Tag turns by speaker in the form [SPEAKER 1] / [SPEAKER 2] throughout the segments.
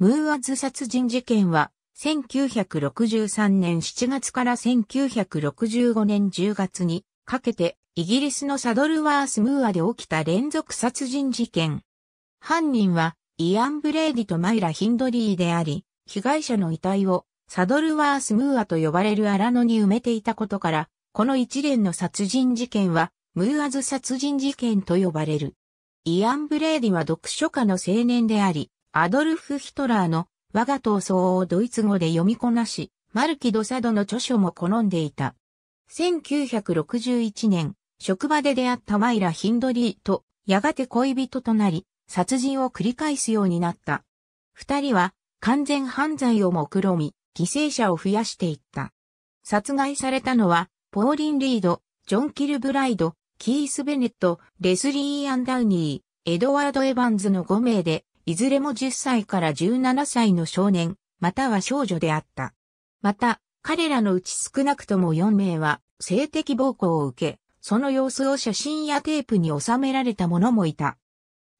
[SPEAKER 1] ムーアズ殺人事件は、1963年7月から1965年10月にかけて、イギリスのサドルワース・ムーアで起きた連続殺人事件。犯人は、イアン・ブレーディとマイラ・ヒンドリーであり、被害者の遺体をサドルワース・ムーアと呼ばれる荒野に埋めていたことから、この一連の殺人事件は、ムーアズ殺人事件と呼ばれる。イアン・ブレーディは読書家の青年であり、アドルフ・ヒトラーの我が闘争をドイツ語で読みこなし、マルキ・ドサドの著書も好んでいた。1961年、職場で出会ったワイラ・ヒンドリーと、やがて恋人となり、殺人を繰り返すようになった。二人は完全犯罪を目論み、犠牲者を増やしていった。殺害されたのは、ポーリン・リード、ジョン・キルブライド、キース・ベネット、レスリー・アンダウニー、エドワード・エヴァンズの5名で、いずれも10歳から17歳の少年、または少女であった。また、彼らのうち少なくとも4名は性的暴行を受け、その様子を写真やテープに収められた者もいた。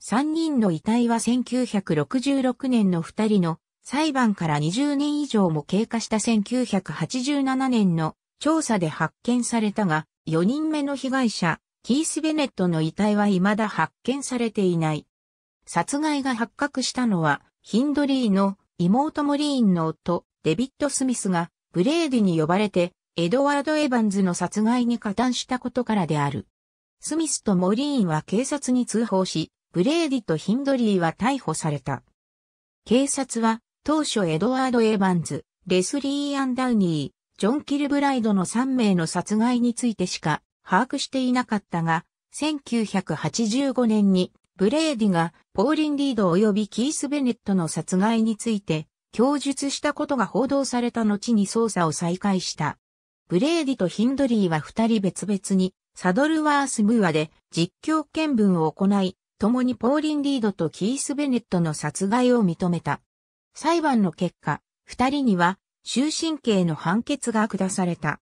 [SPEAKER 1] 3人の遺体は1966年の2人の裁判から20年以上も経過した1987年の調査で発見されたが、4人目の被害者、キース・ベネットの遺体は未だ発見されていない。殺害が発覚したのは、ヒンドリーの妹モリーンの夫、デビッド・スミスが、ブレーディに呼ばれて、エドワード・エヴァンズの殺害に加担したことからである。スミスとモリーンは警察に通報し、ブレーディとヒンドリーは逮捕された。警察は、当初エドワード・エヴァンズ、レスリー・アン・ダウニー、ジョン・キルブライドの3名の殺害についてしか把握していなかったが、1985年にブレーディがポーリン・リード及びキース・ベネットの殺害について供述したことが報道された後に捜査を再開した。ブレーディとヒンドリーは二人別々にサドルワースムーアで実況見分を行い、共にポーリン・リードとキース・ベネットの殺害を認めた。裁判の結果、二人には終身刑の判決が下された。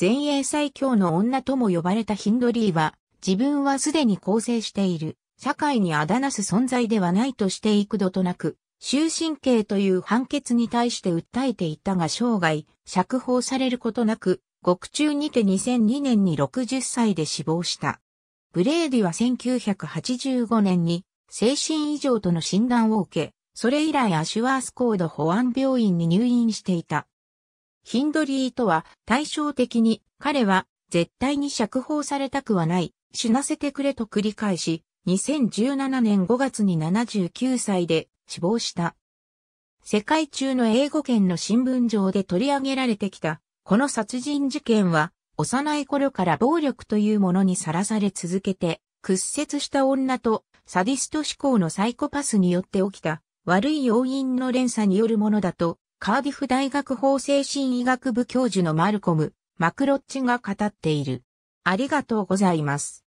[SPEAKER 1] 前衛最強の女とも呼ばれたヒンドリーは、自分はすでに構成している社会にあだなす存在ではないとして幾度となく、終身刑という判決に対して訴えていたが生涯、釈放されることなく、獄中にて2002年に60歳で死亡した。ブレーディは1985年に精神異常との診断を受け、それ以来アシュワースコード保安病院に入院していた。ヒンドリーとは対照的に彼は絶対に釈放されたくはない、死なせてくれと繰り返し、2017年5月に79歳で死亡した。世界中の英語圏の新聞上で取り上げられてきた、この殺人事件は、幼い頃から暴力というものにさらされ続けて、屈折した女とサディスト思考のサイコパスによって起きた悪い要因の連鎖によるものだと、カーディフ大学法精神医学部教授のマルコム・マクロッチが語っている。ありがとうございます。